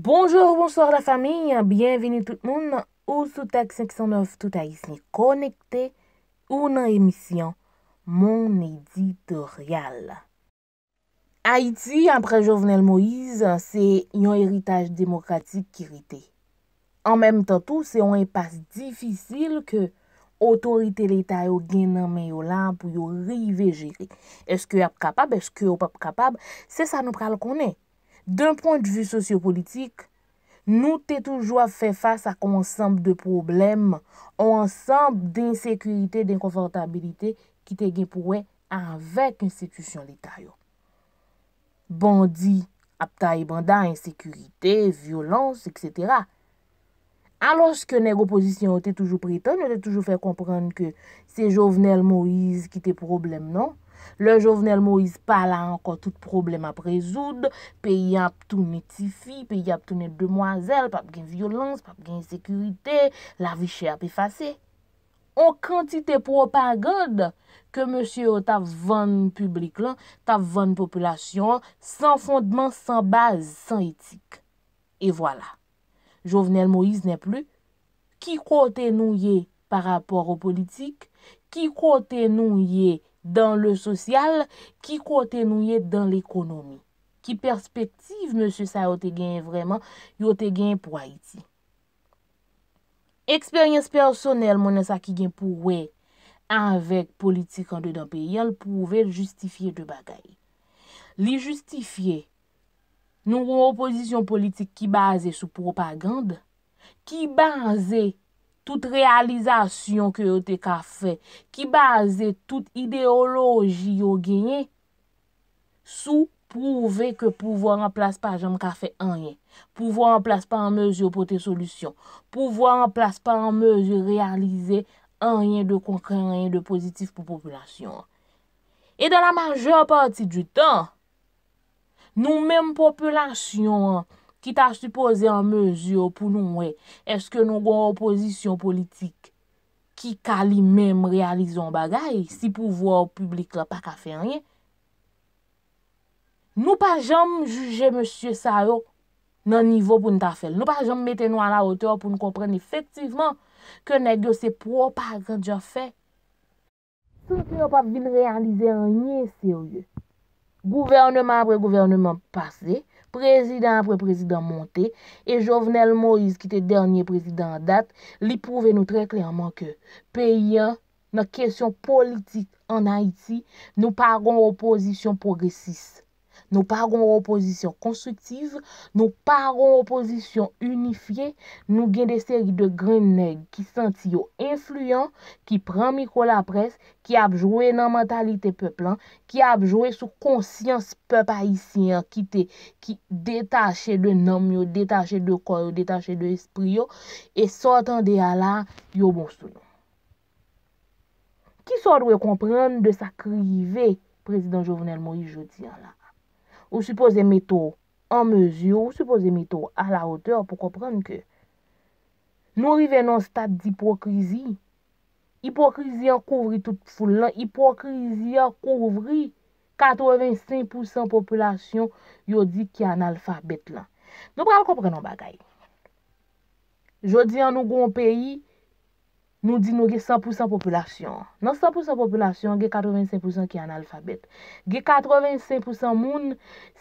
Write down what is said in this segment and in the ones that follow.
Bonjour, bonsoir la fami, bienveni tout moun, ou Soutak 509, tout a isni konekte, ou nan emisyon, moun editorial. Haiti, apre Jovenel Moïse, se yon eritaj demokratik ki rite. An menm tan tou, se yon e pas difisil ke otorite le ta yo gen nan men yo la pou yo rive jere. Eske yo ap kapab, eske yo ap kapab, se sa nou pral konen. D'un point de vue sociopolitik, nou te toujwa fe fasa kon ansambe de problem, ansambe d'insekurite, d'inkonfortabilite ki te genpouen avèk institusyon l'Etat yo. Bandi, apta e banda, insekurite, violans, etc. Anlorske negoposisyon ou te toujwa priton, ou te toujwa fe kompran ke se jovenel Moïse ki te problem non, Le jovenel Moïse pa la ankon tout problem ap rezoud, pe y ap toune ti fi, pe y ap toune demwazel, pap gen violans, pap gen sekurite, la vi chè ap efase. On kantite propagode ke monsye yo ta vwane publik lan, ta vwane populasyon, san fondman, san baz, san etik. E vwala. Jovenel Moïse ne plu. Ki kote nou ye par apor ou politik, ki kote nou ye dan le sosyal, ki kote nouye dan l'ekonomi. Ki perspektiv monsi sa yo te gen vreman, yo te gen pou a iti. Eksperyens personel mounen sa ki gen pou we, anvek politik an de dan peyi, al pou ve justifiye de bagay. Li justifiye nou reposisyon politik ki baze sou propagande, ki baze... tout realizasyon ki yo te ka fe, ki baze tout ideoloji yo genye, sou pouve ke pouvo an plas pa jom ka fe anyen. Pouvo an plas pa an mezyo pou te solusyon. Pouvo an plas pa an mezyo realize anyen de konkren, anyen de pozitif pou populasyon. E dan la maje an pati du tan, nou menm populasyon an, ki ta supose an mezyo pou nou mwe, eske nou gwa opozisyon politik, ki kalimem realizon bagay, si pouvwa ou publik la pa ka fe rye. Nou pa jom juje M. Saro nan nivou pou nou ta fel. Nou pa jom meten nou an la oteo pou nou kompren efektivman ke negyo se pou ou pa ka dja fe. Sou ki nou pa vin realize an nye se ou ye. Gouvernement apre gouvernement pasey, Prezident apre prezident monte, e Jovenel Moïse ki te dernye prezident dat, li pouve nou tre kliyaman ke peya nan kesyon politik an Haiti nou paron opozisyon progresiste. Nou pa ron oposisyon konstruktiv, nou pa ron oposisyon unifiye, nou gen de seri de grenèk ki santi yo influyen, ki pran mikon la pres, ki apjouen nan mentalite peplen, ki apjouen sou konsyans pep aisyen, ki detache de nom yo, detache de kor, detache de espri yo, e sotan de ala yo bon soun. Ki sot wè kompren de sa krive, prezident Jovenel Moïse Jotian la, Ou suppose meto an mezu, ou suppose meto non? a la ote, pou kompran ke nou riven an stat di prokrizi. Hipokrizi an kouvri tout foule lan, hipokrizi an kouvri 85% popolasyon yodi ki an alfabet lan. Non? Nou pral kompran an bagay. Jodi an nou goun peyi. Nou di nou ge 100% populasyon. Nan 100% populasyon, ge 85% ki an alfabet. Ge 85% moun,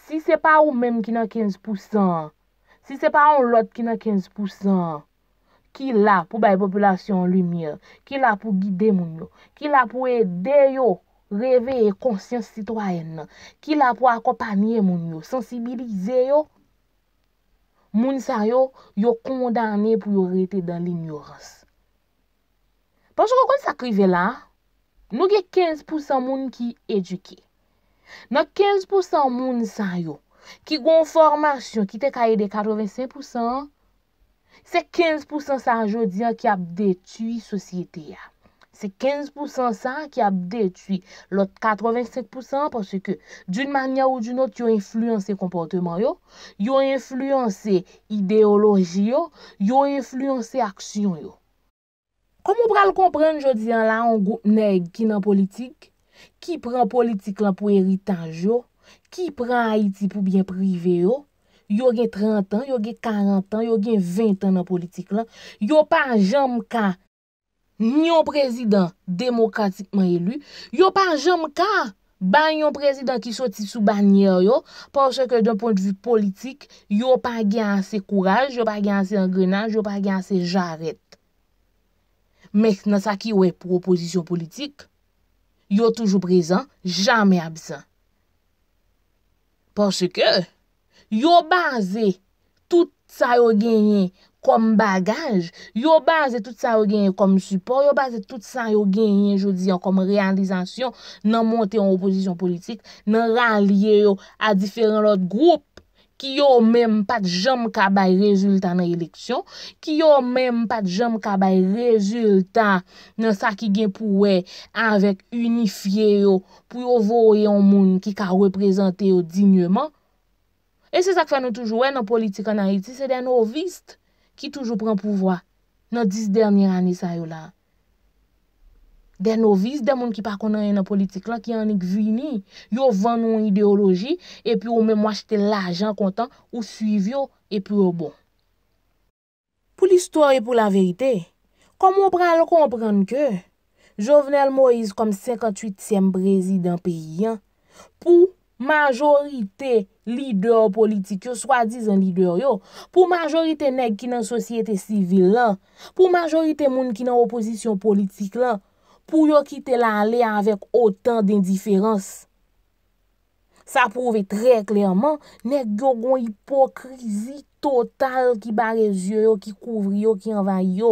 si se pa ou menm ki nan 15%, si se pa ou lot ki nan 15%, ki la pou baye populasyon lumiye, ki la pou gide moun yo, ki la pou ede yo reveye konsyans sitwayen, ki la pou akopanyye moun yo, sensibilize yo, moun sa yo, yo kondane pou yo rete dan liniyoras. Panjou kon sa krive la, nou gen 15% moun ki eduke. Nan 15% moun sa yo, ki gon formasyon, ki te kaye de 85%, se 15% sa jodia ki ap detui sosyete ya. Se 15% sa ki ap detui lot 85% porsi ke djoun manya ou djoun ot yon influence kompote man yo, yon influence ideoloji yo, yon influence aksyon yo. Kom ou pral kompren jodi an la an gout neg ki nan politik, ki pran politik lan pou eritaj yo, ki pran Haiti pou bien prive yo, yo gen 30 an, yo gen 40 an, yo gen 20 an nan politik lan, yo pa jom ka nyon prezident demokratikman elu, yo pa jom ka banyon prezident ki soti sou banyer yo, porsè ke doun poun de vit politik, yo pa gen anse kouraj, yo pa gen anse angrenaj, yo pa gen anse jarret. Mèk nan sa ki wè pou oposisyon politik, yo toujou prezant, jamè absant. Porsè ke, yo baze tout sa yo genyen kom bagaj, yo baze tout sa yo genyen kom support, yo baze tout sa yo genyen jodi yon kom realizasyon nan monte yon oposisyon politik, nan ran liye yon a diferent lot group. ki yo mèm pat jom kabay rezultat nan eleksyon, ki yo mèm pat jom kabay rezultat nan sa ki gen pouwe avèk unifiye yo pou yo voye yon moun ki ka reprezentye yo dinyèman. E se sak fè nou toujouwe nan politikon nan iti, se den nou vist ki toujou pren pouvoi nan dis dernye anisa yo la. De noviz, de moun ki pa konan yon politik la ki anik vini, yo vann nou ideoloji, epi ou men mwache te l'ajan kontan, ou suiv yo, epi ou bon. Pou l'istory pou la verite, komon pral konpran ke, Jovenel Moïse kom 58-sem prezident pe yon, pou majorite lider politik yo, swa dizan lider yo, pou majorite neg ki nan sosyete sivil la, pou majorite moun ki nan oposisyon politik la, pou yo ki te la ale avèk otan d'indiferans. Sa prouve tre klerman, nek gyo gwen hipokrizi total ki bare zye yo, ki kouvri yo, ki anva yo.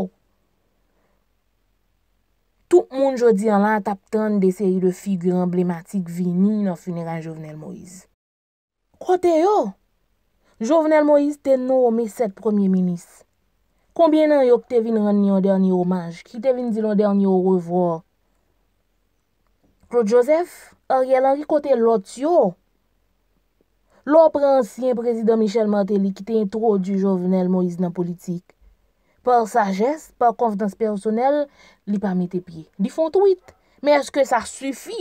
Tout moun jodi an la tap tan de seri de figur emblematik vini nan funera Jovenel Moïse. Kote yo, Jovenel Moïse te nou ome set premier minis. Koumbyen nan yo ki te vin ran ni yo derni omaj, ki te vin di yo derni yo revor Claude Joseph, Ariel Henry, kote lò tsyo. Lò preansyen prezident Michel Mantéli ki te introdü jovenel Moïse nan politik. Par sajes, par konfidans personel, li pa mè te pie. Li fon tweet. Men eske sa sufi?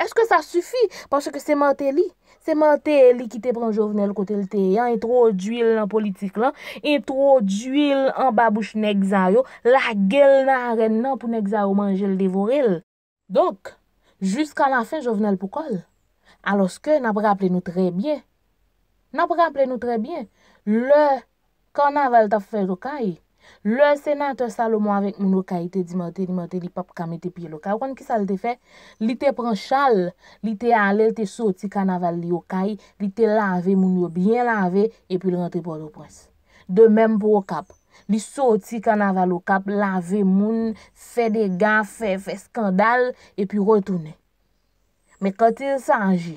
Eske sa sufi? Pansè ke se Mantéli? Se Mantéli ki te pran jovenel kote lte. Yon introdü il nan politik lan. Introdü il an babouche nek zayou. La gel nan ren nan pou nek zayou manjèl devorel. Dok. Juskan la fin jovenel pou kol. Aloske, nabre aple nou trebyen. Nabre aple nou trebyen. Le kanaval ta fwe lokay. Le senat te salomo aven moun lokay te dimante, dimante, li pap kamete pi lokay. Wan ki sa li te fe? Li te pran chal, li te ale, li te soti kanaval li lokay, li te lave moun yo byen lave, epi l rente po do pres. De menm pou okap. Li soti kan ava lo kap, lave moun, fe degan, fe, fe skandal, e pi rotounen. Me kote yon sanji,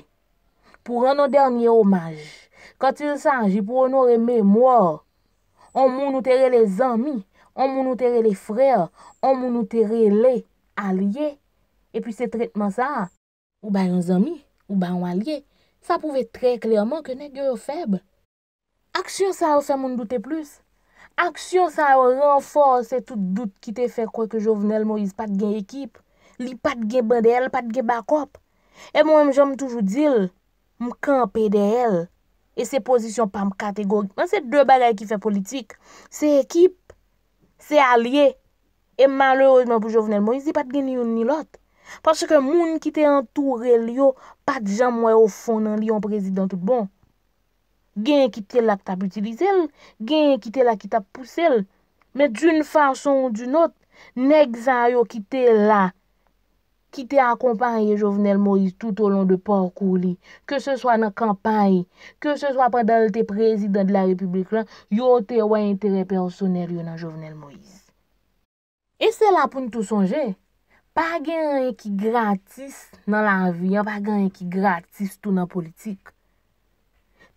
pou ron nou dermiye omaj, kote yon sanji pou ron nou reme mouor, on moun nou tere le zami, on moun nou tere le fre, on moun nou tere le alye, e pi se tretman sa, ou ba yon zami, ou ba yon alye, sa pouve tre kliyoman ke ne gyo feb. Akchir sa ou sa moun doute plus? Aksyon sa yo renforse tout dout ki te fe kwa ke Jovenel Moïse pat gen ekip. Li pat gen bandel, pat gen bakop. E mwen jom toujou dil, mkanpe de el. E se posisyon pam kategori. Mwen se de bagay ki fe politik. Se ekip, se alye. E malerouzman pou Jovenel Moïse, li pat gen yon nilot. Pache ke moun ki te antoure li yo, pat jan mwen yo fon nan li yon prezident tout bon. gen yon ki te lak tap utilizel, gen yon ki te lak tap pousel, men d'youn fason ou d'youn ot, nek zan yon ki te lak, ki te akompanye Jovenel Moïse tout ou lon de por kou li, ke se swa nan kampay, ke se swa pa dal te prezident de la republik lan, yon te wè interè personel yon nan Jovenel Moïse. E se la pou nito sonje, pa gen yon ki gratis nan la vi, pa gen yon ki gratis tout nan politik,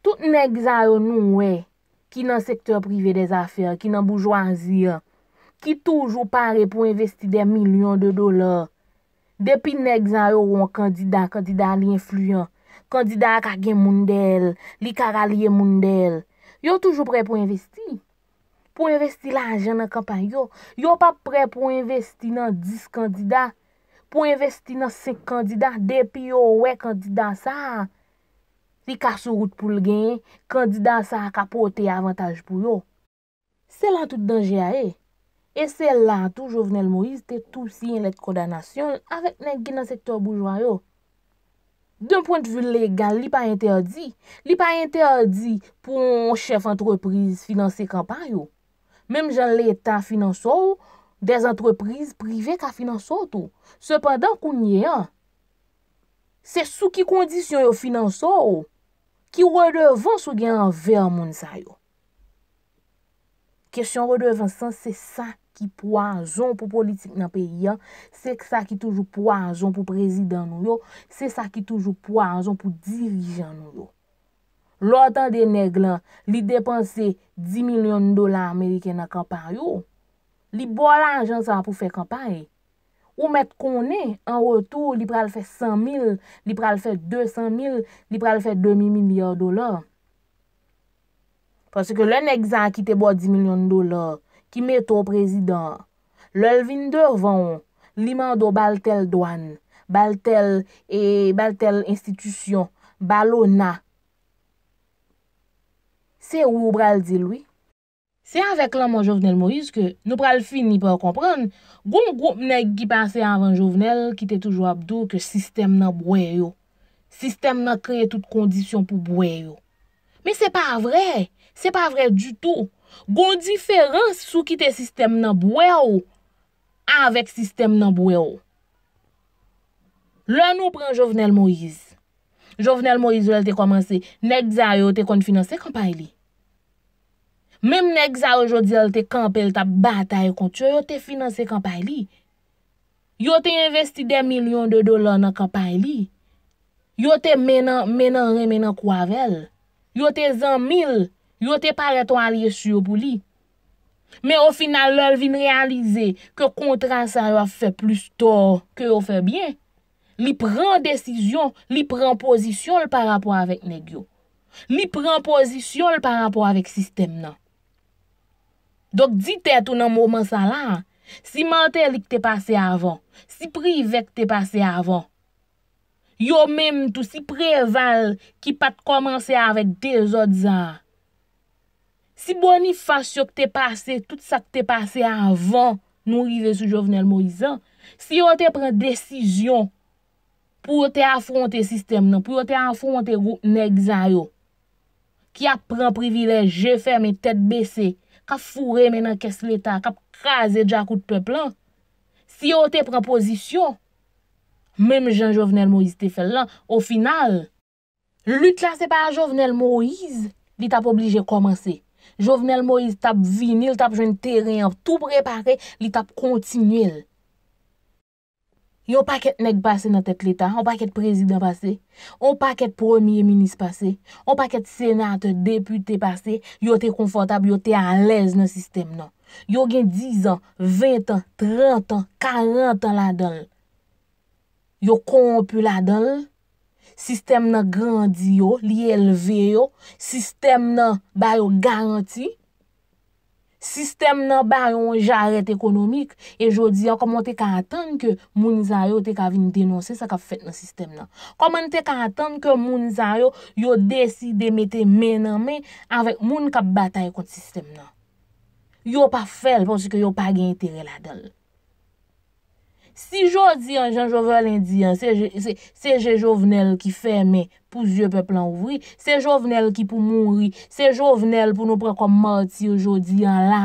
Tout nek zayon nou we, ki nan sektor prive de zafir, ki nan boujouan ziyan, ki toujou pare pou investi de milyon de dolar. Depi nek zayon, kandida, kandida li influyen, kandida kage moun del, li karaliye moun del. Yo toujou pre pou investi. Pou investi la anjen nan kampan yo. Yo pa pre pou investi nan 10 kandida, pou investi nan 5 kandida, depi yo we kandida saan. li kasou route pou l gen, kandida sa akapote avantage pou yo. Sel an tout danje a e. E sel an tout, Jovenel Moïse, te tout si en let kodanasyon avèk nan gen an sektor boujwa yo. Doun point vu legal, li pa interdi. Li pa interdi pou chèf antreprise finanse kampan yo. Mem jan l'état finanso yo, des antreprise prive ka finanso yo to. Sepadan kou nye a. Se sou ki kondisyon yo finanso yo, Ki rodevan sou gen an ve an moun sa yo. Kesyon rodevan san se sa ki pou an zon pou politik nan peyi an, se sa ki toujou pou an zon pou prezidan nou yo, se sa ki toujou pou an zon pou dirijan nou yo. Lò tan de neg lan, li depanse 10 milyon dolar Amerike nan kampan yo, li bolan jan sa pou fe kampan yo. Ou met konen an rotou li pral fè 100.000, li pral fè 200.000, li pral fè 2.000.000.000 $. Paske lè nèk zan ki te bo 10.000.000 $ ki met ou prezident. Lè l'vindèr vè ou, li mando baltèl douan, baltèl et baltèl institisyon, balona. Se ou ou bral di lwi? Se avèk lan man Jovenel Moïse ke nou pral fin ni pran kompran, goun goun mnèk ki pase avan Jovenel ki te toujou abdou ke sistem nan bwe yo. Sistem nan kreye tout kondisyon pou bwe yo. Men se pa vre, se pa vre du tou. Goun diferans sou ki te sistem nan bwe yo, avèk sistem nan bwe yo. Lan nou pran Jovenel Moïse. Jovenel Moïse lè te komanse, nèk zay yo te konfinanse kompay li. Mem nek za oujodi al te kampel ta batay kontyo, yo te finanse kampay li. Yo te investi de milyon de dolar nan kampay li. Yo te menan remenan kwavel. Yo te zan mil, yo te pareto al ye suyo pou li. Men ou final lal vin realize ke kontran sa yo fe plus tor ke yo fe bien. Li pren desisyon, li pren pozisyon l par rapport avek negyo. Li pren pozisyon l par rapport avek sistem nan. Dok di tè tou nan mouman sa la, si mantè li k te pase avan, si prive k te pase avan, yo mèm tou si preval ki pat komanse avèk te zot zan. Si boni fasyo k te pase, tout sa k te pase avan, nou rive sou Jovenel Moisan, si yo te pren desisyon pou yo te afronte sistem nan, pou yo te afronte gout nek zan yo, ki ap pren privilej, je fè mè tèt besey, ka fure menan kes letan, kap kaze dja kout peplan. Si yo te prepozisyon, menm jan Jovenel Moïse te fel lan, ou final, lüt lan se pa Jovenel Moïse, li tap oblije komanse. Jovenel Moïse tap vinil, tap jwen teren, tou prepare, li tap kontinuil. Yon pa ket nek pase nan tet l'Etat, yon pa ket prezident pase, yon pa ket premier minis pase, yon pa ket senat depute pase, yon te konfortab, yon te alèz nan sistem nan. Yon gen 10 an, 20 an, 30 an, 40 an la dal, yon konpil la dal, sistem nan grandi yo, li elve yo, sistem nan bayo garanti. Sistem nan ba yon jarret ekonomik, e jodi yo koman te kantan ke moun zaryo te kavini denose sa kap fet nan sistem nan. Koman te kantan ke moun zaryo yo desi demete menanmen avèk moun kap batay kont sistem nan. Yo pa fel ponsi ke yo pa gen tere la del. Si jodi an jan jove lindi an, se je jovenel ki fèmè pou zye pepl an ouvri, se jovenel ki pou mouri, se jovenel pou nou pre kom mati jodi an la,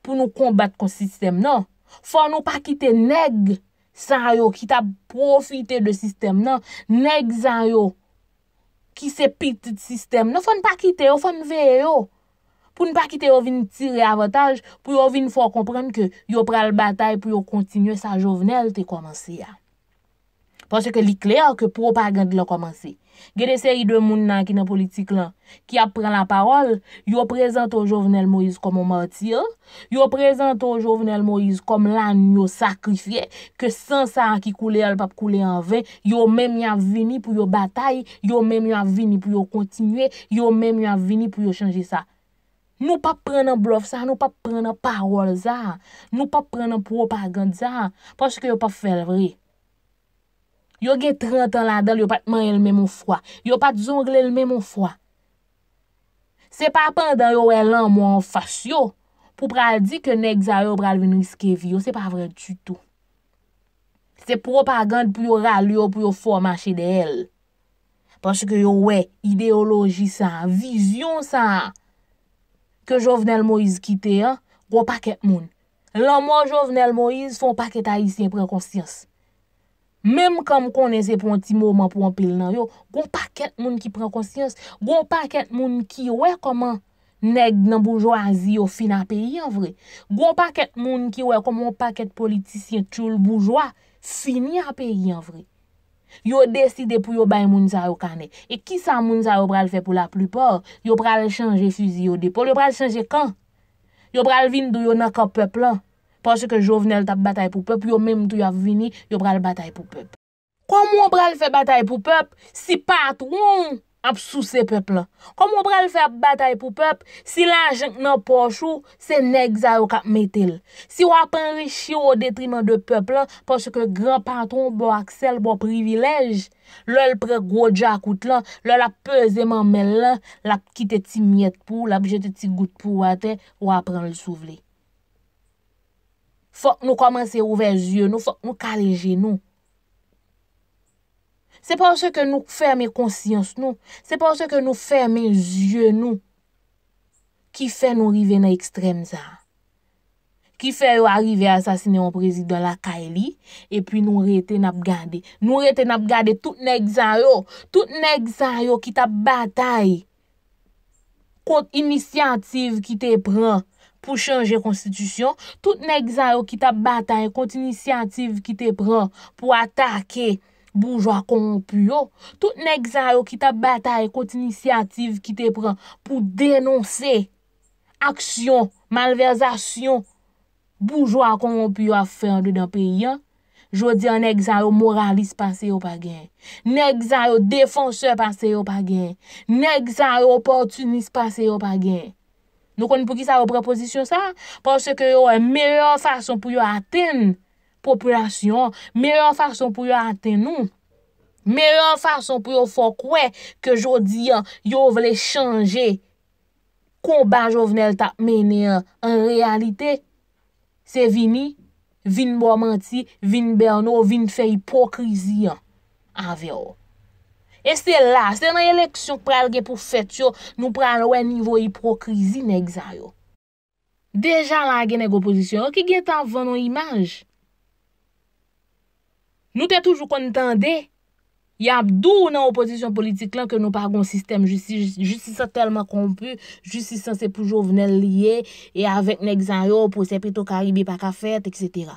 pou nou kombat kon sistem nan, fò nou pa kite neg san yo ki ta profite de sistem nan, neg zan yo ki se pitit sistem nan, fò nou pa kite yo, fò nou veye yo. pou nou pa ki te yo vini tire avataj, pou yo vini fwa komprende ke yo pral batay pou yo kontinye sa jovenel te komanse ya. Pon se ke li kler ke propagand la komanse. Gede se yi de moun nan ki nan politik lan ki ap pran la parol, yo prezento jovenel Moïse komon mentir, yo prezento jovenel Moïse kom lan yo sakrifye ke san sa an ki koule al pap koule an ven, yo menm yon vini pou yo batay, yo menm yon vini pou yo kontinye, yo menm yon vini pou yo chanje sa. Nou pa pren an blof sa, nou pa pren an parol za, nou pa pren an propagand za, pwoske yo pa fel vre. Yo gen 30 an la dal, yo pat man elmen moun fwa, yo pat zongle elmen moun fwa. Se pa pandan yo elan moun fwa syo, pou pral di ke nek za yo pral vin riskevi yo, se pa vre tutou. Se propagand pou yo ral yo pou yo fwa manche de el, pwoske yo we ideologi sa, vizyon sa, Ke Jovenel Moïse kite an, gwa paket moun. Lan mwa Jovenel Moïse son paket haisyen pren konsyans. Mem kam konen se pon ti mouman pou an pil nan yo, gwa paket moun ki pren konsyans. Gwa paket moun ki we koman neg nan boujwa azi yo fin a peyi an vre. Gwa paket moun ki we koman paket politisyen tchoul boujwa, fini a peyi an vre. Yo deside pou yo bay moun sa yo kane. E ki sa moun sa yo bral fe pou la plupor, yo bral chanje fuzi yo depol. Yo bral chanje kan? Yo bral vin do yo nakop pep la. Porsi ke jow venel tap batay pou pep, yo menm tou yav vini, yo bral batay pou pep. Kwa moun bral fe batay pou pep? Si pat woun! ap sou se pep la. Kom ou prel fe ap batay pou pep, si la jenk nan pochou, se neg zay ou kap metil. Si wap enri shio ou detrimen de pep la, poske gran panton bo aksel, bo privilej, lel prek go dja akout la, lel ap peze man men la, lel ap kite ti miet pou, lel ap jete ti gout pou, wap ren l souvle. Fok nou komanse ouve zye nou, fok nou kaleje nou. Se pou se ke nou ferme konsyons nou. Se pou se ke nou ferme zye nou. Ki fe nou rive na ekstrem zan. Ki fe yo arrive asasine yon prezidon la kaili. E pi nou rete nap gade. Nou rete nap gade tout nek zan yo. Tout nek zan yo ki ta batay. Kont inisyantiv ki te pran pou chanje konstitusyon. Tout nek zan yo ki ta batay. Kont inisyantiv ki te pran pou atake. Boujwa konpyo, tout nek zaro ki ta batay kote iniciativ ki te pran pou denonse aksyon, malvezasyon. Boujwa konpyo a fèndou dan pe yon. Jou di an nek zaro moralis panse yo pa gen. Nek zaro defanse panse yo pa gen. Nek zaro portunis panse yo pa gen. Nou kon pou ki sa yo preposisyon sa? Pansè ke yo e mèlèr fasyon pou yo atèn. populasyon, meron fason pou yo aten nou. Meron fason pou yo fokwe ke jodi yo vle chanje konba jow venel tap menen an realite. Se vini, vin bo manti, vin berno, vin fe hipokrizi an veyo. E se la, se nan eleksyon pralge pou fet yo, nou pralwe nivou hipokrizi neg zayo. Dejan la gen neg oposisyon, ki gen tan vono imaj? Nou te toujou kon tende, ya doun nan oposisyon politik lan ke nou pargon sistem justi, justi sa telman kon pu, justi sa se pou Jovenel liye, e avèk nek zan yo, pou se pito Karibi pa ka fèt, etc.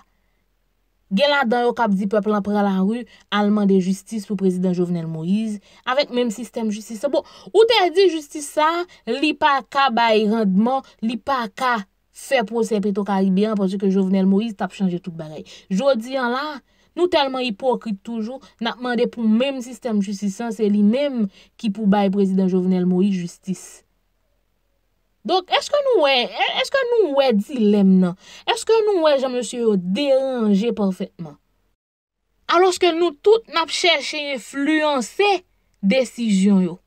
Gè la dan yo kap di peplan pral an ru, alman de justice pou prezident Jovenel Moïse, avèk mèm sistem justi sa, bo, ou te di justice sa, li pa ka bay rendman, li pa ka fè pou se pito Karibi, anpòsè ke Jovenel Moïse tap chanje tout barey. Jodi an la, Nou telman hipokrit toujou, nan apmande pou mèm sistem justisan, se li mèm ki pou baye prezident Jovenel Moïse justice. Donk, eske nou wè, eske nou wè dilem nan? Eske nou wè jan mèsy yo deranje parfaitman? Aloske nou tout nan ap chèche fluansè desijyon yo.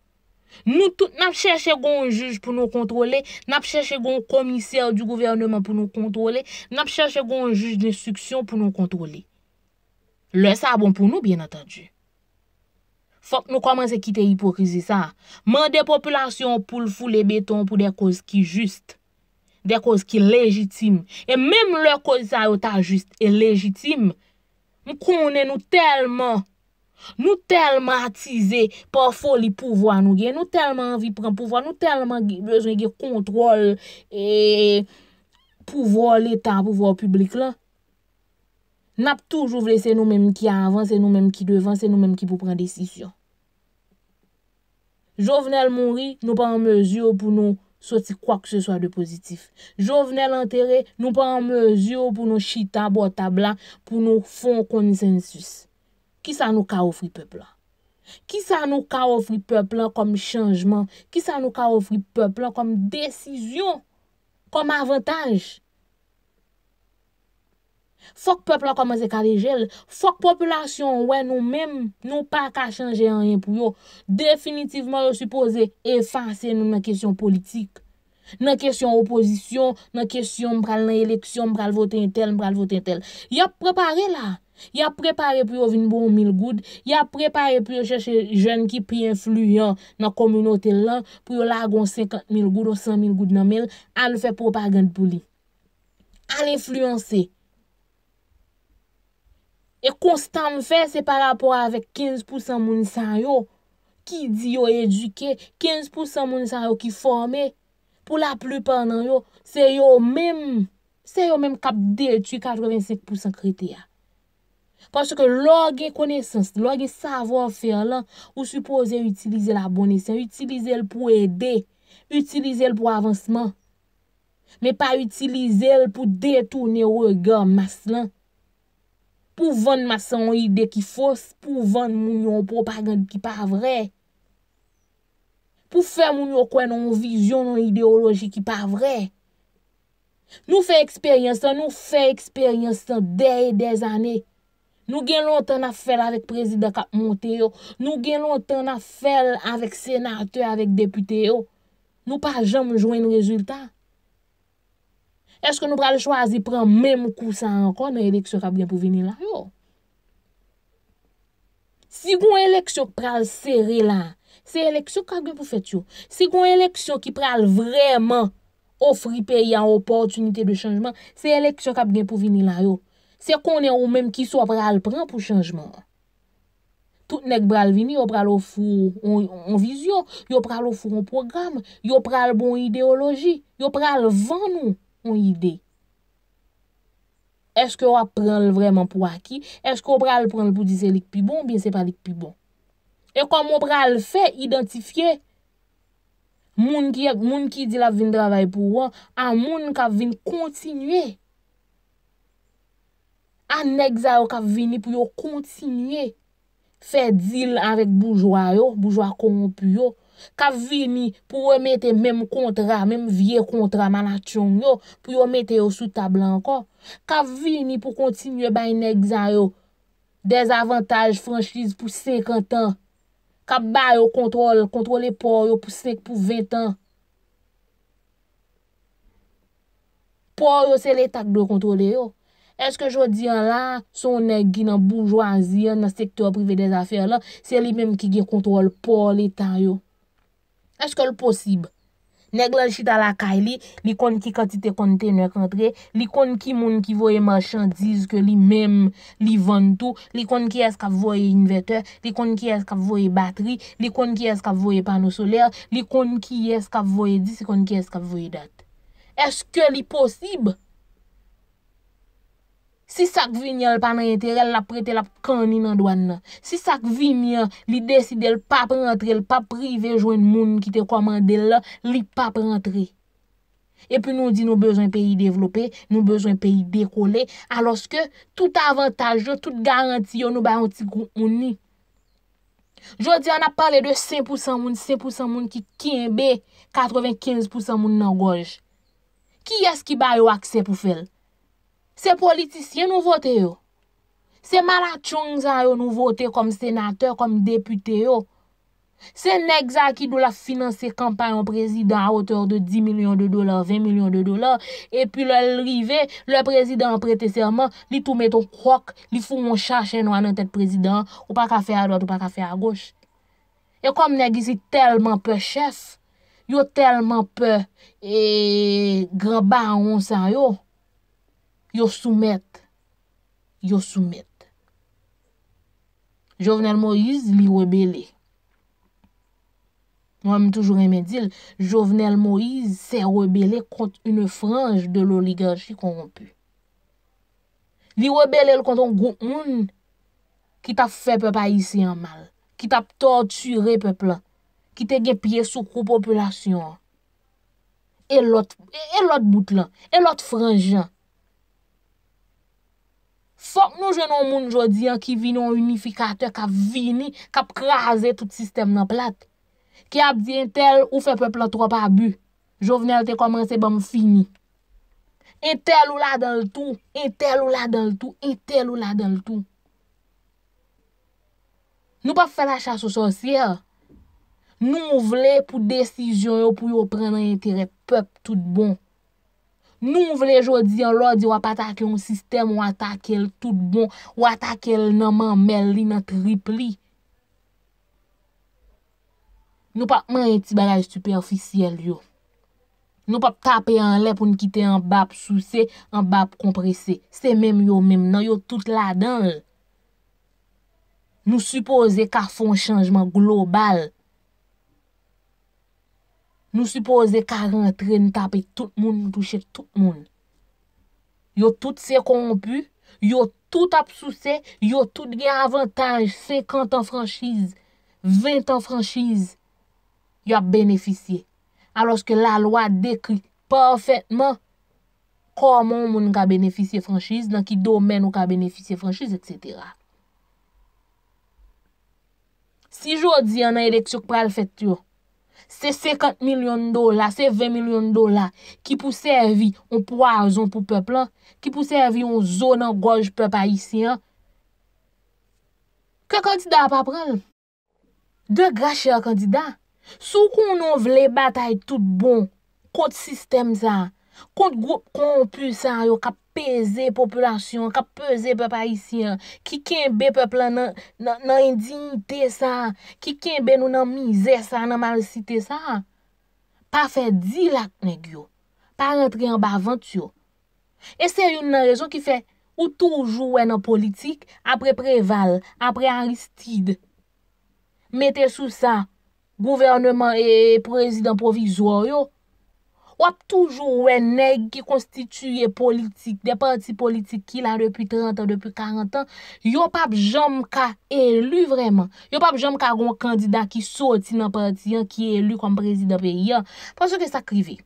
Nou tout nan ap chèche kon juj pou nou kontrole, nan ap chèche kon komisèr du gouvernement pou nou kontrole, nan ap chèche kon juj de suksyon pou nou kontrole. Le sa bon pou nou, bien atadjou. Fok nou komanse kite hipokrizi sa. Man de populasyon pou l foule beton pou de kouz ki jist. De kouz ki lejitim. E mèm le kouz sa yo ta jist e lejitim. Mkounen nou telman. Nou telman atize pa foli pouvoan nou gen. Nou telman vi pren pouvoan. Nou telman gen kontrol pouvoan l eta, pouvoan publik la. Nap tou jouvle, se nou menm ki avan, se nou menm ki devan, se nou menm ki pou pran desisyon. Jouvenel mounri, nou pa an mezyon pou nou soti kwa k se swa de pozitif. Jouvenel anterre, nou pa an mezyon pou nou chita, bota, blan, pou nou fon konsensus. Ki sa nou ka ofri pepla? Ki sa nou ka ofri pepla kom chanjman? Ki sa nou ka ofri pepla kom desisyon? Kom avantaj? Fok pepla koman se kade jel Fok populasyon wè nou mèm Nou pa ka chanje an yon pou yo Definitivman yo supose Efanse nou nan kesyon politik Nan kesyon oposisyon Nan kesyon mpral nan eleksyon Mpral voten tel Mpral voten tel Yop prepare la Yop prepare pou yo vin bon mil goud Yop prepare pou yo chèche jen ki pi influ yon Nan kominote lan Pou yo lagon 50 mil goud ou 100 mil goud nan mel An fè pou pa gand pou li An influense E konstan fè, se pa rapor avèk 15% mounisan yo, ki di yo eduke, 15% mounisan yo ki fòmè, pou la plupan nan yo, se yo mèm, se yo mèm kap dèl tù 85% krite ya. Pasè ke lò gen konesans, lò gen savo fè lan, ou supose utilize la bonisyen, utilize l pou edè, utilize l pou avansman, mè pa utilize l pou detounè wè gè mas lan, pou vande masan yon ide ki fos, pou vande moun yon propagand ki pa vre. Pou fè moun yon kwen yon vizyon yon ideologi ki pa vre. Nou fè eksperyansan, nou fè eksperyansan dey dez ane. Nou gen lontan na fèl avèk prezident Katmonte yo, nou gen lontan na fèl avèk senatè avèk deputè yo, nou pa jom jouen rezultat. Eske nou pral chwazi pran mèm kousan ankon nou eleksyon kap gen pou vini la yo? Sigoun eleksyon ki pral seri la, se eleksyon kap gen pou fet yo. Sigoun eleksyon ki pral vreman ofri pey an oportunite de chanjman, se eleksyon kap gen pou vini la yo. Se konen ou mèm ki so pral pran pou chanjman. Tout nek pral vini, yo pral ou fou an vizyon, yo pral ou fou an program, yo pral bon ideologi, yo pral van nou. On yide. Eske yo ap pral vreman pou aki? Eske yo pral pral pou di se lik pi bon? Bin se pa lik pi bon. E kom yo pral fe identifiye moun ki dil ap vin dravay pou yo an moun kap vin kontinye. An ek zayo kap vini pou yo kontinye fe dil avik boujwa yo, boujwa konp yo. Ka vini pou remete mem kontra, mem vie kontra man atyon yo pou yo mete yo sou tabla anko. Ka vini pou kontinye bay nek zan yo dezavantaj franchise pou 50 an. Ka bay yo kontrole, kontrole pou yo pou 5, pou 20 an. Pou yo se le tak do kontrole yo. Eske jodi an la, son nek gina bourgeoisian nan sektor privé dez afer la, se li mem ki gina kontrole pou yo le tan yo. Eske li posib? Negle l chita la kay li, li kon ki katite kontene kontre, li kon ki moun ki voye marchandiz ke li mem li vantou, li kon ki eska voye inverter, li kon ki eska voye bateri, li kon ki eska voye pano soler, li kon ki eska voye dis, li kon ki eska voye dat. Eske li posib? Si sak vinyan l pa nan entere, l ap prete l ap kani nan doan nan. Si sak vinyan, li deside l pa prentre, l pa prive jwen moun ki te komande l la, li pa prentre. Epi nou di nou bezwen peyi devlope, nou bezwen peyi dekole, aloske tout avantage, tout garanti yo nou bayon ti kou mouni. Jodi an ap pale de 5% moun, 5% moun ki kinbe, 95% moun nan gouj. Ki yas ki bayo akse pou fel? Se politisyen nou vote yo. Se mala chong zan yo nou vote kom senateur, kom depute yo. Se neg zaki dou la finanse kampan yon prezident a oteur de 10 milyon de dolar, 20 milyon de dolar epi le rive, le prezident prete serman, li tou meton krok, li foun chache nou an an tete prezident, ou pa kafe a do, ou pa kafe a goch. Yo kom neg gisi telman pe chef, yo telman pe e graban yon san yo. Yo soumet, yo soumet. Jovenel Moïse li webele. Mwa mi toujou reme dil, Jovenel Moïse se webele kont un franj de l'oligarchi kon wopu. Li webele l kont un goun kita fe pepe a isi an mal, kita ptot ture pepe lan, kite gepye soukou populasyon. E lot, e lot bout lan, e lot franj jan. Fok nou jenon moun jodi an ki vinon unifikate kap vini, kap kraze tout sistem nan plat. Ki ap di entel ou fe pepla tropa abu. Jouvenel te komanse bom fini. Entel ou la dal tou, entel ou la dal tou, entel ou la dal tou. Nou pa fè la chasou sosye, nou ou vle pou desisyon yo pou yo prenne entere pep tout bon. Nou vle jodi yon lodi wap atake yon sistem, wap atake yon tout bon, wap atake yon nanman mel li, nan trip li. Nou pa mwen yon ti bagaj super ofisiyel yo. Nou pa pa tape yon lè pou ni kite yon bap souse, yon bap kompresse. Se mèm yo mèm nan, yo tout la dan. Nou suppose ka fon chanjman global. Nou suppose 40 renta pe tout moun touche tout moun. Yo tout se kompu, yo tout apsouse, yo tout gen avantaj 50 an franjiz, 20 an franjiz, yo ap beneficye. Aloske la lwa dekri perfetman koman moun ka beneficye franjiz, nan ki domen ou ka beneficye franjiz, etc. Si jodi an an eleksyon pral fetyo, Se 50 milyon do la, se 20 milyon do la, ki pou servi yon poyazon pou peplan, ki pou servi yon zonan goj pepa yisi an. Ke kandida ap ap pral? De grache yon kandida. Sou kon nou vle batay tout bon, kont sistem sa, kont group kompul sa yo kap. Peze popolasyon, ka peze pepa isyen, ki kenbe pepla nan indignite sa, ki kenbe nou nan mize sa, nan malisite sa, pa fe dilat negyo, pa rentre yon ba avantyo. E se yon nan rejon ki fe, ou toujou wè nan politik, apre preval, apre aristide. Mete sou sa, gouvernement e prezident provizoryo. wap toujou wè neg ki konstituye politik, de parti politik ki la depi 30 an, depi 40 an, yo pap jom ka elu vreman. Yo pap jom ka goun kandida ki soti nan parti an, ki elu kom prezid apè yan, pwansou ke sa krive.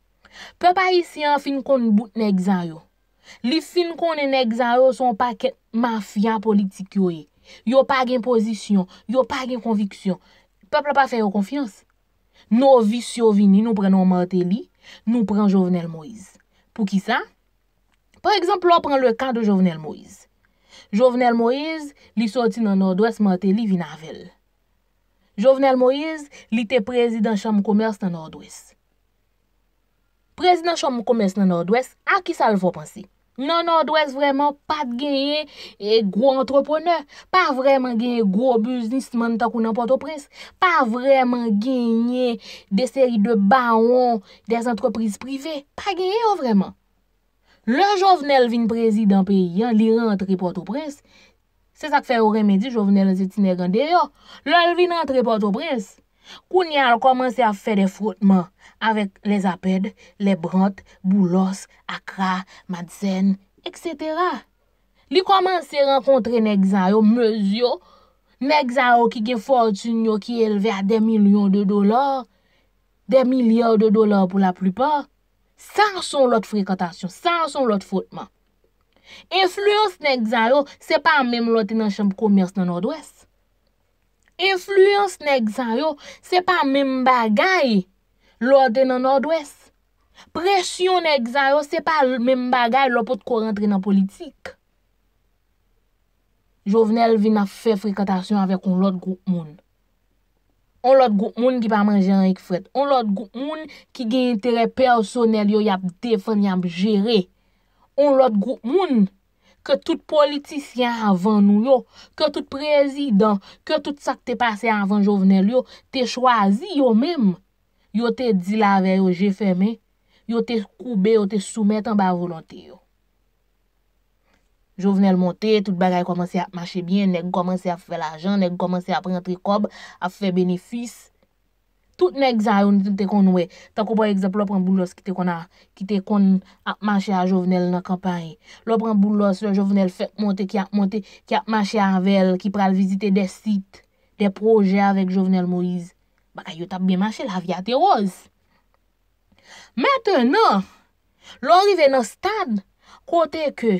Pe pa isi an fin konn bout neg zan yo. Li fin konn e neg zan yo son pa ket mafyan politik yo e. Yo pa gen pozisyon, yo pa gen konviksyon. Pe pa pa fe yo konfians. Nou vi sou vini, nou prenon mante li, Nou pran Jovenel Moïse. Pou ki sa? Par exemple, lò pran lò kan do Jovenel Moïse. Jovenel Moïse li soti nan Nord-Ouest mante li vinavel. Jovenel Moïse li te prezident chanm koumers nan Nord-Ouest. Prezident chanm koumers nan Nord-Ouest a ki sa l vò pansi? Nan an non, do es vreman pat genye e gwo antropone, pa vreman genye gwo biznisman takoun an potoprense, pa vreman genye de seri de baon des antroprense prive, pa genye yo oh, vreman. Le jovenel vin prezid an peyi an li rentre potoprense, se sa k fè ou remedi jovenel an zetine rande yo, oh. le alvin rentre potoprense. Kouni al komanse a fè de frotman avèk le zapèd, le brant, boulos, akra, madsen, etc. Li komanse renkontre nek zayon mözyon, nek zayon ki ge fòrtunyon ki elve a de milyon de dolar, de milyon de dolar pou la plupor, san son lot frekantasyon, san son lot frotman. Enflouyon se nek zayon se pa mèm lote nan chanp komers nan Nord-Ouest. Influens nè gzan yo, se pa mèm bagay lò de nan nòdwes. Presyon nè gzan yo, se pa mèm bagay lò pot korentre nan politik. Jouvenel vina fe frekantasyon avèk on lòt gout moun. On lòt gout moun ki pa manje nan yik fred. On lòt gout moun ki gen intere personel yo yap defen, yap jere. On lòt gout moun. ke tout politisyen avan nou yo, ke tout prezidant, ke tout sa ke te pase avan jovenel yo, te chwazi yo mèm, yo te di la ve yo je fèmè, yo te koube, yo te soumè tan ba volantè yo. Jovenel monte, tout bagay komanse a mache byen, neg komanse a fè la jan, neg komanse a prentri kob, a fè benefis, Tout nek zayouni te kon we. Ta koupa ekseple lopran boulos ki te kon akmanche a Jovenel nan kampany. Lopran boulos, lopran Jovenel fèk monte ki akmanche a anvel, ki pral vizite de sit, de proje avèk Jovenel Moïse. Bakay yo tap bi manche la viyate roz. Meten nan, lorive nan stad, kote ke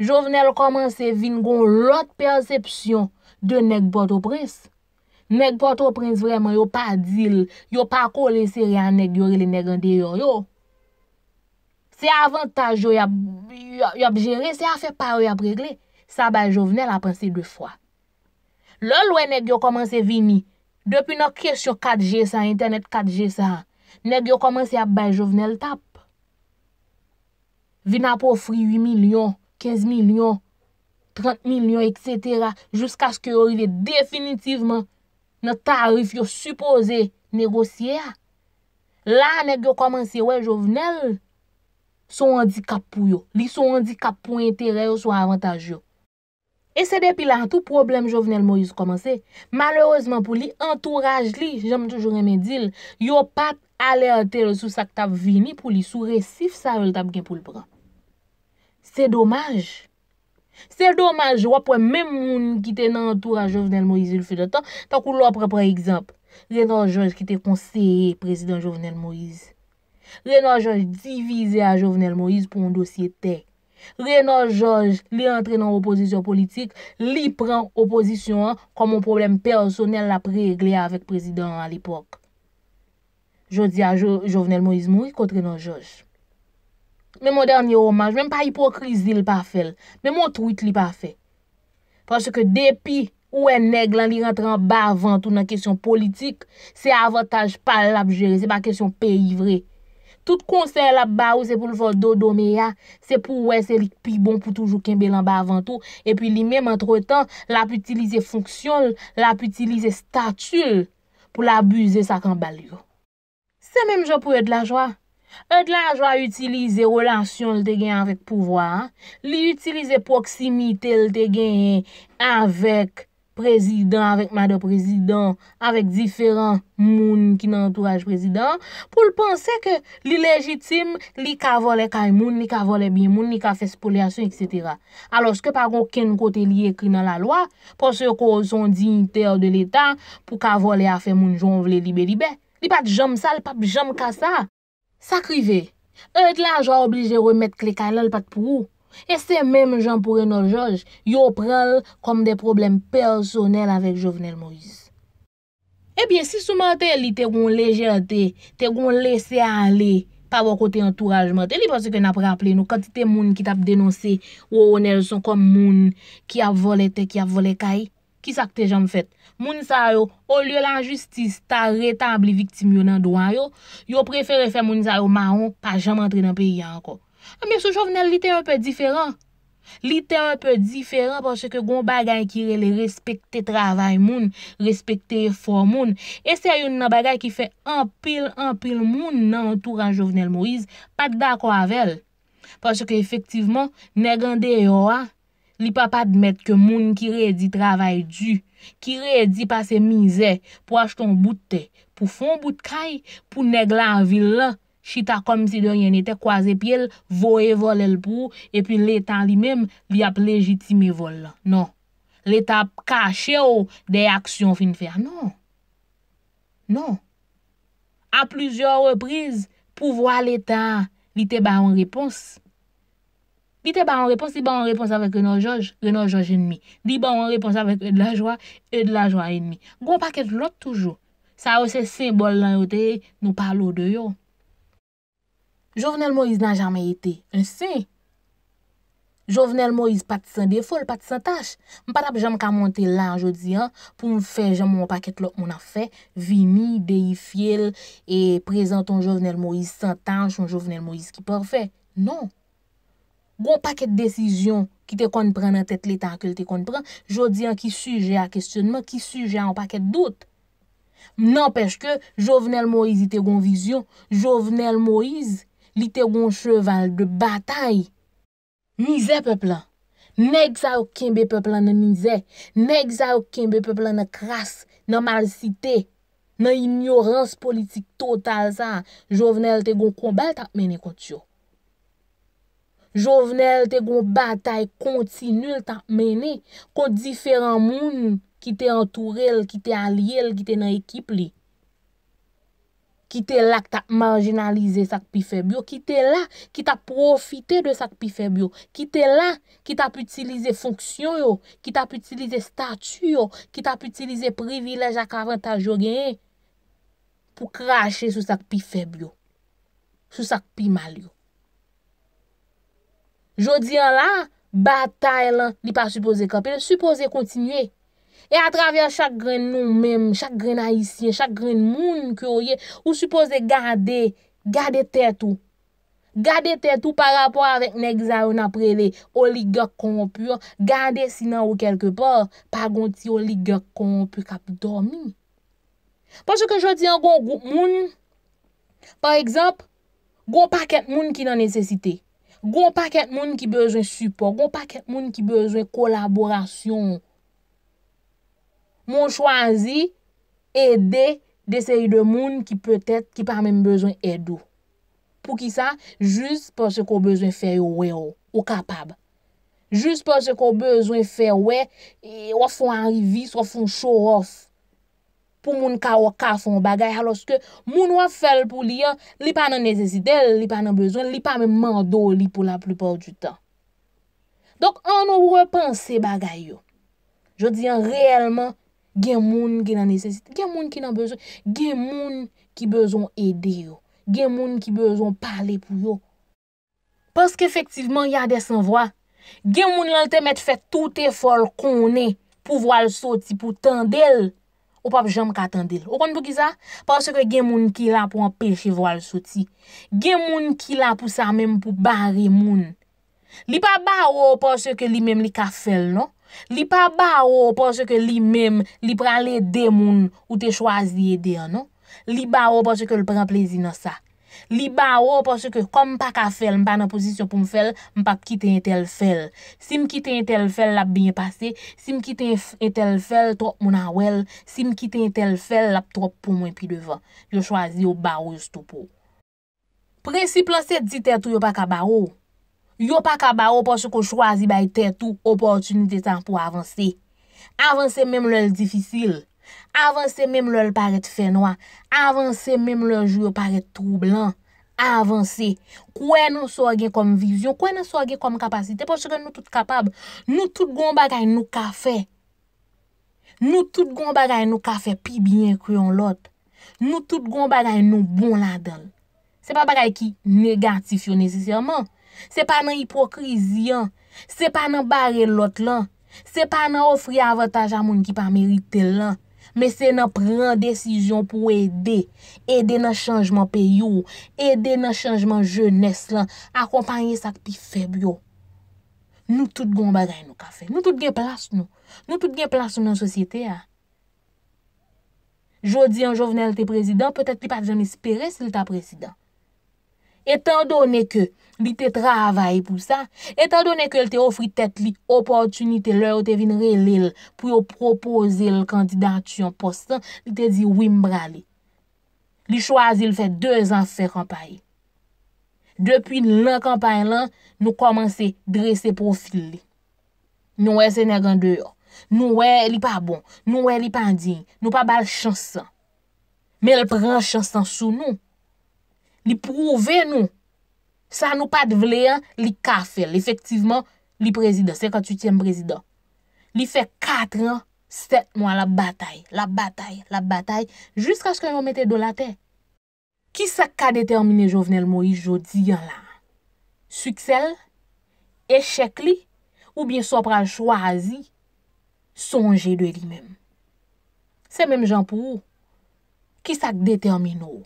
Jovenel komanse vingon lot persepsyon de nek botopresse. Neg po to prens vreman, yo pa dil, yo pa kole seri an neg yore le neg an deryon yo. Se avan taj yo yob jere, se a fe par yo yob regle, sa bay jovenel apansi dwe fwa. Lol we neg yo komanse vini, depi no kres yo 4G sa, internet 4G sa, neg yo komanse yap bay jovenel tap. Vina pou fri 8 milyon, 15 milyon, 30 milyon, etc. Jouska skyo yorive definitivman. Nè tarif yo supose negosye a. La nèk yo komanse we jovenel, sou an dikap pou yo. Li sou an dikap pou entere yo sou avantaj yo. E se depi la, an tou problem jovenel mo yos komanse, malewezman pou li, entourage li, jem toujou remedil, yo pat aleante sou sak tab vini pou li, sou resif sa vel tab gen pou l pra. Se domaj, Se do maj wap wap wè mè moun ki te nan an tou a Jovenel Moïse l fè de tan, tak wè wap wè pre pre ekzamp. Renan George ki te konseye prezident Jovenel Moïse. Renan George divize a Jovenel Moïse pou an dosye te. Renan George li antre nan opozisyon politik, li pran opozisyon an kwa moun problem personel la pre egle avèk prezident an l epok. Jodi a Jovenel Moïse moun ki kont Renan George. Men mwen dernyi homaj, menm pa hipokrizil pa fel, men mwen twit li pa fel. Prase ke depi ou e neg lan li rentre an ba avantou nan kesyon politik, se avataj pa la ap jere, se pa kesyon pe yivre. Tout konsey la ba ou se pou l'vote do do me ya, se pou ou e selik pi bon pou toujou kembe lan ba avantou. E pi li menm entretan la pou utilize fonksyon, la pou utilize statyol pou la abuze sak an balyo. Se menm jopou e dla jwa. E glan jwa utilize relasyon lte gen anvek pouvwa, li utilize proksimite lte gen anvek prezident, anvek mada prezident, anvek diferan moun ki nan entourage prezident, pou l'pense ke li legitime li kavole kay moun, li kavole bi moun, li kafes polyasyon, etc. Alos ke paron ken kote li ekri nan la lwa, pou se yo ko son dignite ou de l'Etat, pou kavole afe moun joun vle libe libe. Li pat jom sa, li pap jom ka sa. Sa krive, e te la jwa oblije remet klekay lal pat pou ou. E se menm jan pou renol jaj, yo pral kom de problem personel avèk Jovenel Moïse. Ebyen, eh si sou mante li te goun leje ate, te goun lese ale, pa wakote entourajmante, e li pwase kwen ap raple nou kantite moun ki tap denonse ou onel son kom moun ki ap vole te, ki ap vole kaye. Ki sak te jom fet? Moun sa yo, ou lye lan justis, ta retabli viktim yo nan doan yo, yo preferen fe moun sa yo maon, pa jom entre nan peyi anko. Ah, Ame sou jovenel, li te unpe diferan. Li te unpe diferan, pa se ke goun bagay ki rele respekte travay moun, respekte efor moun, e se yon nan bagay ki fe anpil, anpil moun nan an touran jovenel mouiz, pat da kwavel. Pa se ke efektivman, ne gande yo a, li pa pa dmet ke moun ki re e di travay du, ki re e di pase mize pou ashton bout te, pou fon bout kay, pou neg lan vil la, chita kom si de yon ete kwaze pi el, vo e vol el pou, e pi l'etan li mem li ap legitime vol la. Non. L'eta ka che ou de aksyon fin fer. Non. Non. A plizor repriz, pou vwa l'etan li te ba yon repons, Bite ba an repons, li ba an repons avèk Renaud Georges, Renaud Georges ennemi. Li ba an repons avèk Edlajwa, Edlajwa ennemi. Gon paket lot toujou. Sa ou se sembol lan yote nou palo de yo. Jovenel Moïse nan jamè ite. Un se. Jovenel Moïse pati san defol, pati san tache. Mpata pou jem ka monte lan jodi an, pou mfe jem mwen paket lot mwen a fe. Vimi, deyifil, e prezenton Jovenel Moïse san tache, ou Jovenel Moïse ki pa refe. Non. Gon paket desisyon ki te konpren nan tet letan ke te konpren, jodi an ki suje an kestyonman, ki suje an paket dout. Nan pech ke, Jovenel Moïse ite gon vizyon, Jovenel Moïse, li te gon cheval de batay, nize peplan. Neg za ou kenbe peplan nan nize, neg za ou kenbe peplan nan kras, nan malcite, nan ignorans politik total sa, Jovenel te gon konbet ap menekot yo. Jouvenel te goun batay kontinu l ta mene kon diferan moun ki te antourel, ki te aliel, ki te nan ekip li. Ki te lak ta marginalize sak pi febyo, ki te lak ki ta profite de sak pi febyo, ki te lak ki ta putilize fonksyon yo, ki ta putilize statu yo, ki ta putilize privilej ak avantaj yo genye pou krashe sou sak pi febyo, sou sak pi mal yo. Jodi an la, batay lan, li pa supose kapil, supose kontinye. E a travye chak gren nou menm, chak gren haisyen, chak gren moun kyo ye, ou supose gade, gade tetou. Gade tetou pa rapor avèk nek zayon aprele, oligok konpur, gade sinan ou kelke por, pa gonti oligok konpur kapi dormi. Pas yo ke jodi an goun gout moun, par ekzamp, goun paket moun ki nan nesesitey. Gon pa ket moun ki bezwen support, gon pa ket moun ki bezwen kolaborasyon, moun chwazi ede de se yi de moun ki pa men bezwen edou. Pou ki sa, juz pou se kon bezwen fe we ou kapab. Juz pou se kon bezwen fe we, e, wafon arrivis, wafon show off. pou moun kawaka son bagay, aloske moun wafel pou li, li pa nan nesezid el, li pa nan bezwen, li pa men mando li pou la plupor du tan. Dok an nou repanse bagay yo. Je diyan reyelman, gen moun ki nan nesezid, gen moun ki nan bezwen, gen moun ki bezon ede yo, gen moun ki bezon pale pou yo. Paske efektivman yade san vwa, gen moun lan te met fè tout e fol konen, pou vwal soti pou tan del, Ou pa pou jom katandil. Ou kon pou ki sa? Pon se ke gen moun ki la pou an peche vo al soti. Gen moun ki la pou sa mèm pou bari moun. Li pa ba ou pon se ke li mèm li kafel, non? Li pa ba ou pon se ke li mèm li pranle de moun ou te chwazi e de, non? Li ba ou pon se ke li pranplezi nan sa. Li ba ou pa se ke kom pa ka fel, m pa nan pozisyon pou m fel, m pa ki ten tel fel. Si m ki ten tel fel, lap binye pase. Si m ki ten tel fel, trop moun anwel. Si m ki ten tel fel, lap trop pou mwen pi devan. Yo chwazi yo ba ou yos tou pou. Prensiplon se di tè tou yo pa ka ba ou. Yo pa ka ba ou pa se ko chwazi bay tè tou, opotunite tan pou avanse. Avanse mèm lèl difisil. Avansè mèm lòl paret fè noa Avansè mèm lòl jòl paret troublan Avansè Kwen nou sò gen kom vizyon Kwen nou sò gen kom kapasite Po chè gen nou tout kapab Nou tout goun bagay nou kafe Nou tout goun bagay nou kafe Pi bien kriyon lot Nou tout goun bagay nou bon ladel Se pa bagay ki negatifyo nesisyaman Se pa nan hipokrizian Se pa nan bare lot lan Se pa nan ofri avataj a moun ki pa merite lan mese nan pren desisyon pou e de, e de nan chanjman pe yo, e de nan chanjman jones lan, akompanyen sak pi feb yo. Nou tout gwen bagay nou ka fe, nou tout gen plas nou, nou tout gen plas nou nan sosyete a. Jodi an jow venel te prezident, petet pi pat jan espere se lita prezident. Etan donen ke, Li te travaye pou sa. Etan donen ke li te ofri tet li opotunite lor ou te vin relil pou yo propoze l kandidat yon postan, li te di wimbrali. Li chwazi li fet 2 ansen kampaye. Depi lan kampaye lan, nou komanse dresse profil li. Nou e senergan deyo. Nou e li pa bon. Nou e li pandin. Nou pa bal chansan. Me l pran chansan sou nou. Li pouve nou. Sa nou pat vleyan li kafel, efektivman li prezident, 58e prezident. Li fe 4 an, 7 an la batay, la batay, la batay, jist ka skan yon mette do la te. Ki sa ka determine Jovenel Moïse Jody yon lan? Suiksel? Echek li? Ou bien so pra chwa azi? Sonje de li men. Se men jen pou ou? Ki sa k determine ou?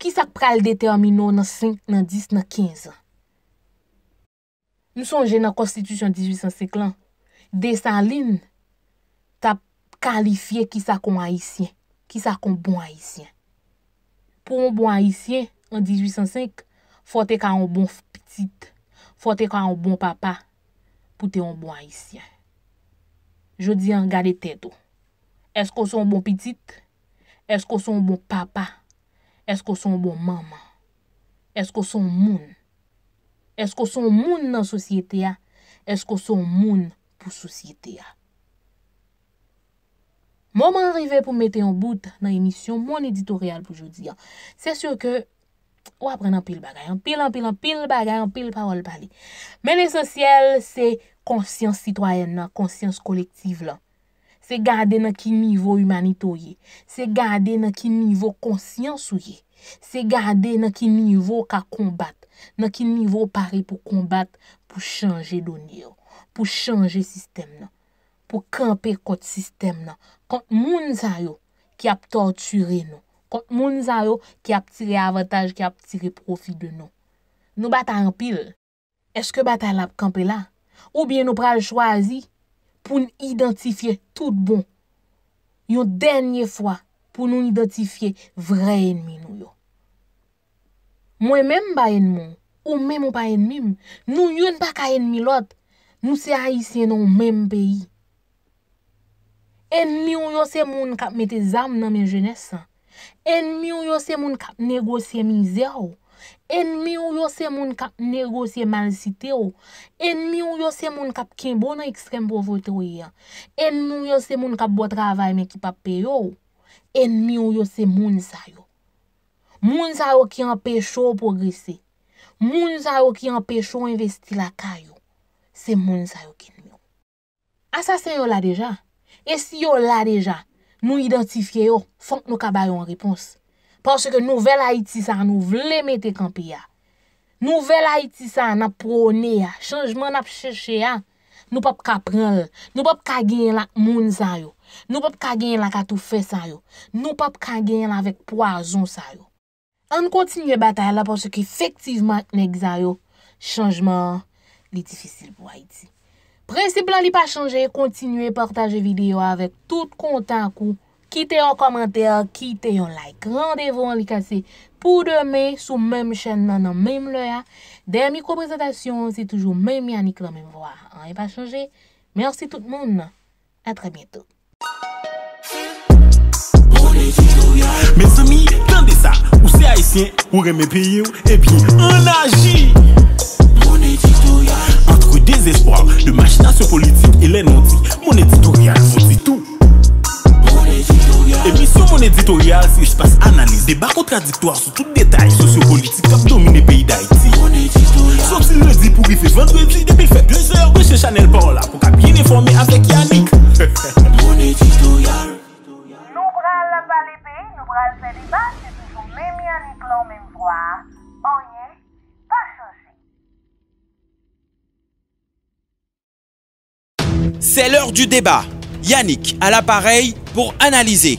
Ki sa pral determino nan 5, nan 10, nan 15? Nou sonje nan konstitusyon 1805 lan, desan lin, ta kalifiye ki sa kon Aisyen, ki sa kon bon Aisyen. Po an bon Aisyen, an 1805, fote ka an bon ptite, fote ka an bon papa, pote an bon Aisyen. Je di an gare teto, oh. esko son bon ptite, esko son bon papa, Esko son bon maman? Esko son moun? Esko son moun nan sosyete a? Esko son moun pou sosyete a? Moman rive pou mette yon bout nan emisyon moun editorial pou jodi a. Se syo ke ou apren an pil bagay, an pil an pil an pil bagay, an pil parol pali. Men esosyel se konsyans sitwayen nan, konsyans kolektiv lan. Se gade nan ki nivou humanitou ye. Se gade nan ki nivou konsyansou ye. Se gade nan ki nivou ka kombat. Nan ki nivou pare pou kombat pou chanje donye yo. Pou chanje sistem nan. Pou kampe kote sistem nan. Kont moun zay yo ki ap torture nou. Kont moun zay yo ki ap tire avataj, ki ap tire profil de nou. Nou bata an pil. Eske bata la pou kampe la? Ou bien nou pral chwazi? pou nou identifye tout bon. Yon denye fwa pou nou identifye vre enmi nou yo. Mwen menm ba enmou, ou menm ou pa enmim, nou yon pa ka enmi lot, nou se a yisye nou menm peyi. Enmi ou yo se moun kap mete zam nan men jenese. Enmi ou yo se moun kap negosye mi ze ou. En mi ou yo se moun kap negosye malsite ou, en mi ou yo se moun kap kinbona ekstrem pou vote ou iyan, en mi ou yo se moun kap bwa travay men ki pape yo ou, en mi ou yo se moun sa yo. Moun sa yo ki anpechou pou grise, moun sa yo ki anpechou investi la ka yo, se moun sa yo kin mi ou. Asase yo la deja, e si yo la deja, nou identifye yo, fonk nou kabayon riponsi. Porsè ke nouvel Haiti sa nou vle mette kampi ya. Nouvel Haiti sa nap pone ya. Chanjman nap chèche ya. Nou pap ka prel. Nou pap ka gen la moun sa yo. Nou pap ka gen la katou fè sa yo. Nou pap ka gen la vek poazon sa yo. An kontinye batal la porsè ke efektivman ne gizay yo. Chanjman li difisil pou Haiti. Prensip lan li pa chanje, kontinye portaje video avèk tout kontan kou quittez un commentaire, quittez un like. Rendez-vous en li pour demain sur même chaîne, chèn dans nan mèm lè ya. Der mikro c'est toujours toujou mèm Yannick la même voix. An yon e pas changé. Merci tout monde. À très bientôt. Mes amis, tendez ça. ou c'est haïtien, ou reme peye ou, epi an aji Entre désespoir, de machination politique et les mon éditorial vous dit tout sur mon éditorial, si je passe contradictoire sur tous sur tout détail, sociopolitique ont dominé le pays d'Haïti Soti pour pour rife vendredi depuis le fait. Deux de che Chanel Paul la pour ka bien avec avec Yannick Mon éditorial. Nous bral la pays, nous bralons les débats, c'est toujours même Yannick lan rien, pas changé. C'est l'heure du débat. Yannick à l'appareil pour analyser